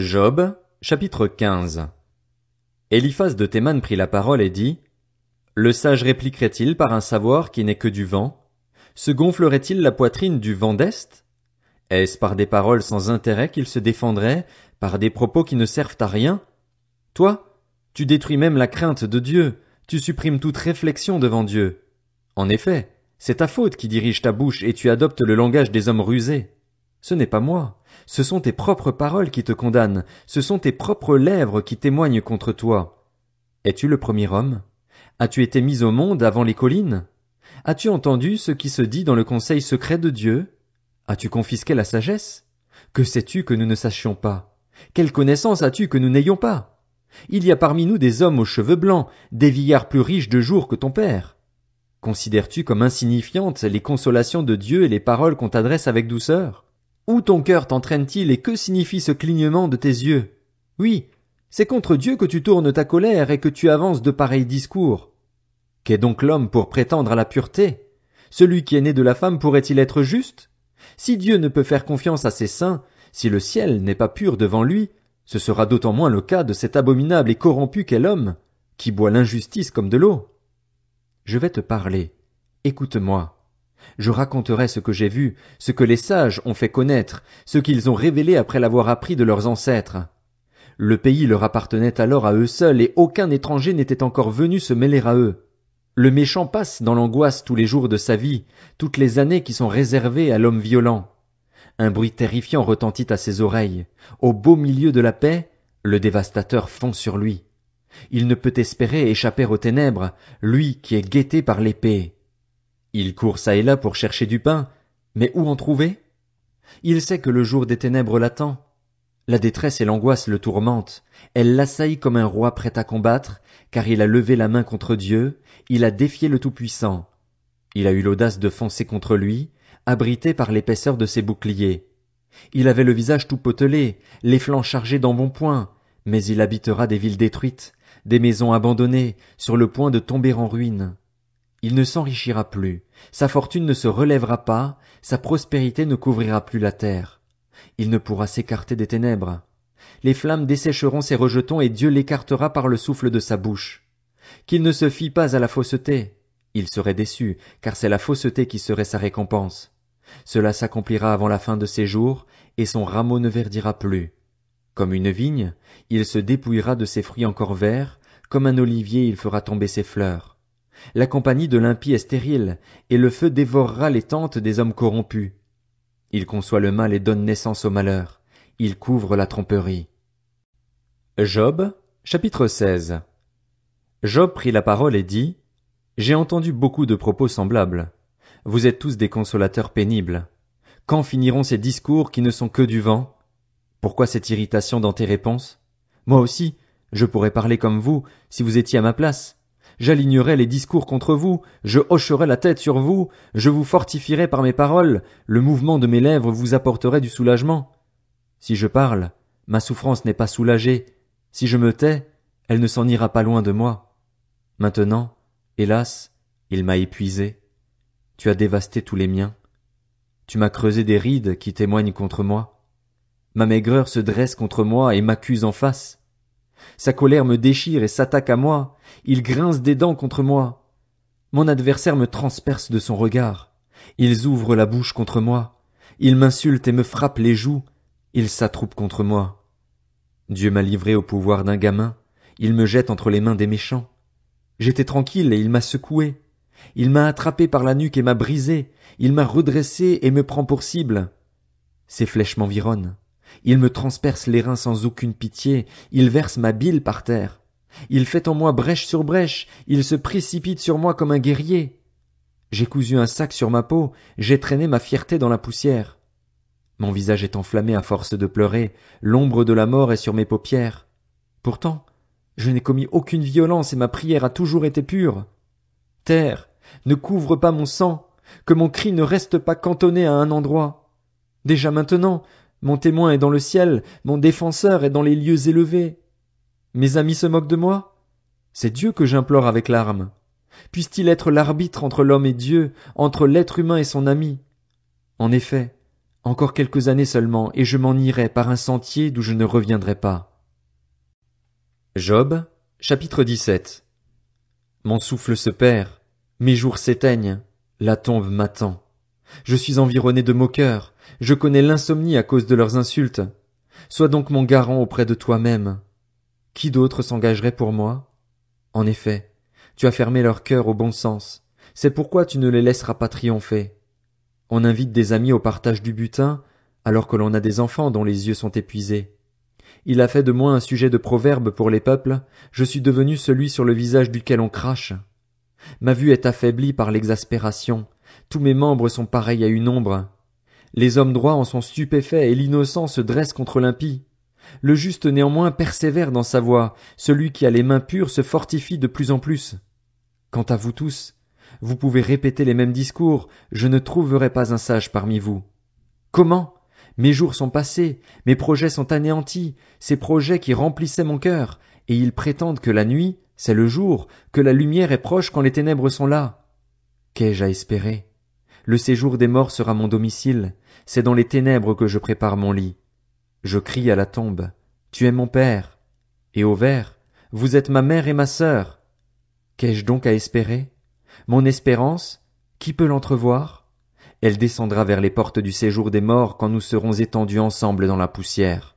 Job, chapitre 15. Eliphaz de Théman prit la parole et dit, Le sage répliquerait-il par un savoir qui n'est que du vent? Se gonflerait-il la poitrine du vent d'Est? Est-ce par des paroles sans intérêt qu'il se défendrait, par des propos qui ne servent à rien? Toi, tu détruis même la crainte de Dieu, tu supprimes toute réflexion devant Dieu. En effet, c'est ta faute qui dirige ta bouche et tu adoptes le langage des hommes rusés. Ce n'est pas moi. Ce sont tes propres paroles qui te condamnent, ce sont tes propres lèvres qui témoignent contre toi. Es-tu le premier homme? As-tu été mis au monde avant les collines? As-tu entendu ce qui se dit dans le conseil secret de Dieu? As-tu confisqué la sagesse? Que sais-tu que nous ne sachions pas? Quelle connaissance as-tu que nous n'ayons pas? Il y a parmi nous des hommes aux cheveux blancs, des vieillards plus riches de jour que ton père. Considères-tu comme insignifiantes les consolations de Dieu et les paroles qu'on t'adresse avec douceur? Où ton cœur t'entraîne-t-il et que signifie ce clignement de tes yeux Oui, c'est contre Dieu que tu tournes ta colère et que tu avances de pareils discours. Qu'est donc l'homme pour prétendre à la pureté Celui qui est né de la femme pourrait-il être juste Si Dieu ne peut faire confiance à ses saints, si le ciel n'est pas pur devant lui, ce sera d'autant moins le cas de cet abominable et corrompu qu'est l'homme, qui boit l'injustice comme de l'eau. Je vais te parler. Écoute-moi. Je raconterai ce que j'ai vu, ce que les sages ont fait connaître, ce qu'ils ont révélé après l'avoir appris de leurs ancêtres. Le pays leur appartenait alors à eux seuls et aucun étranger n'était encore venu se mêler à eux. Le méchant passe dans l'angoisse tous les jours de sa vie, toutes les années qui sont réservées à l'homme violent. Un bruit terrifiant retentit à ses oreilles. Au beau milieu de la paix, le dévastateur fond sur lui. Il ne peut espérer échapper aux ténèbres, lui qui est guetté par l'épée. Il court çà et là pour chercher du pain, mais où en trouver? Il sait que le jour des ténèbres l'attend. La détresse et l'angoisse le tourmentent. Elle l'assaille comme un roi prêt à combattre, car il a levé la main contre Dieu, il a défié le Tout-Puissant. Il a eu l'audace de foncer contre lui, abrité par l'épaisseur de ses boucliers. Il avait le visage tout potelé, les flancs chargés d'embonpoint, mais il habitera des villes détruites, des maisons abandonnées, sur le point de tomber en ruine. Il ne s'enrichira plus, sa fortune ne se relèvera pas, sa prospérité ne couvrira plus la terre. Il ne pourra s'écarter des ténèbres. Les flammes dessécheront ses rejetons et Dieu l'écartera par le souffle de sa bouche. Qu'il ne se fie pas à la fausseté. Il serait déçu, car c'est la fausseté qui serait sa récompense. Cela s'accomplira avant la fin de ses jours, et son rameau ne verdira plus. Comme une vigne, il se dépouillera de ses fruits encore verts, comme un olivier il fera tomber ses fleurs. La compagnie de l'impie est stérile, et le feu dévorera les tentes des hommes corrompus. Il conçoit le mal et donne naissance au malheur. Il couvre la tromperie. Job, chapitre 16. Job prit la parole et dit, J'ai entendu beaucoup de propos semblables. Vous êtes tous des consolateurs pénibles. Quand finiront ces discours qui ne sont que du vent? Pourquoi cette irritation dans tes réponses? Moi aussi, je pourrais parler comme vous, si vous étiez à ma place. J'alignerai les discours contre vous, je hocherai la tête sur vous, je vous fortifierai par mes paroles, le mouvement de mes lèvres vous apporterait du soulagement. Si je parle, ma souffrance n'est pas soulagée, si je me tais, elle ne s'en ira pas loin de moi. Maintenant, hélas, il m'a épuisé. Tu as dévasté tous les miens. Tu m'as creusé des rides qui témoignent contre moi. Ma maigreur se dresse contre moi et m'accuse en face. Sa colère me déchire et s'attaque à moi. Il grince des dents contre moi. Mon adversaire me transperce de son regard. Ils ouvrent la bouche contre moi. Ils m'insultent et me frappent les joues. Ils s'attroupent contre moi. Dieu m'a livré au pouvoir d'un gamin. Il me jette entre les mains des méchants. J'étais tranquille et il m'a secoué. Il m'a attrapé par la nuque et m'a brisé. Il m'a redressé et me prend pour cible. Ses flèches m'environnent. Il me transperce les reins sans aucune pitié, il verse ma bile par terre. Il fait en moi brèche sur brèche, il se précipite sur moi comme un guerrier. J'ai cousu un sac sur ma peau, j'ai traîné ma fierté dans la poussière. Mon visage est enflammé à force de pleurer, l'ombre de la mort est sur mes paupières. Pourtant, je n'ai commis aucune violence et ma prière a toujours été pure. Terre, ne couvre pas mon sang, que mon cri ne reste pas cantonné à un endroit. Déjà maintenant, mon témoin est dans le ciel, mon défenseur est dans les lieux élevés. Mes amis se moquent de moi? C'est Dieu que j'implore avec larmes. Puisse-t-il être l'arbitre entre l'homme et Dieu, entre l'être humain et son ami? En effet, encore quelques années seulement, et je m'en irai par un sentier d'où je ne reviendrai pas. Job, chapitre 17. Mon souffle se perd, mes jours s'éteignent, la tombe m'attend. Je suis environné de moqueurs, je connais l'insomnie à cause de leurs insultes. Sois donc mon garant auprès de toi-même. Qui d'autre s'engagerait pour moi En effet, tu as fermé leur cœur au bon sens. C'est pourquoi tu ne les laisseras pas triompher. On invite des amis au partage du butin, alors que l'on a des enfants dont les yeux sont épuisés. Il a fait de moi un sujet de proverbe pour les peuples, je suis devenu celui sur le visage duquel on crache. Ma vue est affaiblie par l'exaspération, tous mes membres sont pareils à une ombre, les hommes droits en sont stupéfaits et l'innocent se dresse contre l'impie. Le juste néanmoins persévère dans sa voie, celui qui a les mains pures se fortifie de plus en plus. Quant à vous tous, vous pouvez répéter les mêmes discours, je ne trouverai pas un sage parmi vous. Comment? Mes jours sont passés, mes projets sont anéantis, ces projets qui remplissaient mon cœur, et ils prétendent que la nuit, c'est le jour, que la lumière est proche quand les ténèbres sont là. Qu'ai-je à espérer? Le séjour des morts sera mon domicile, c'est dans les ténèbres que je prépare mon lit. Je crie à la tombe. Tu es mon père. Et au vert, vous êtes ma mère et ma sœur. Qu'ai je donc à espérer? Mon espérance, qui peut l'entrevoir? Elle descendra vers les portes du séjour des morts quand nous serons étendus ensemble dans la poussière.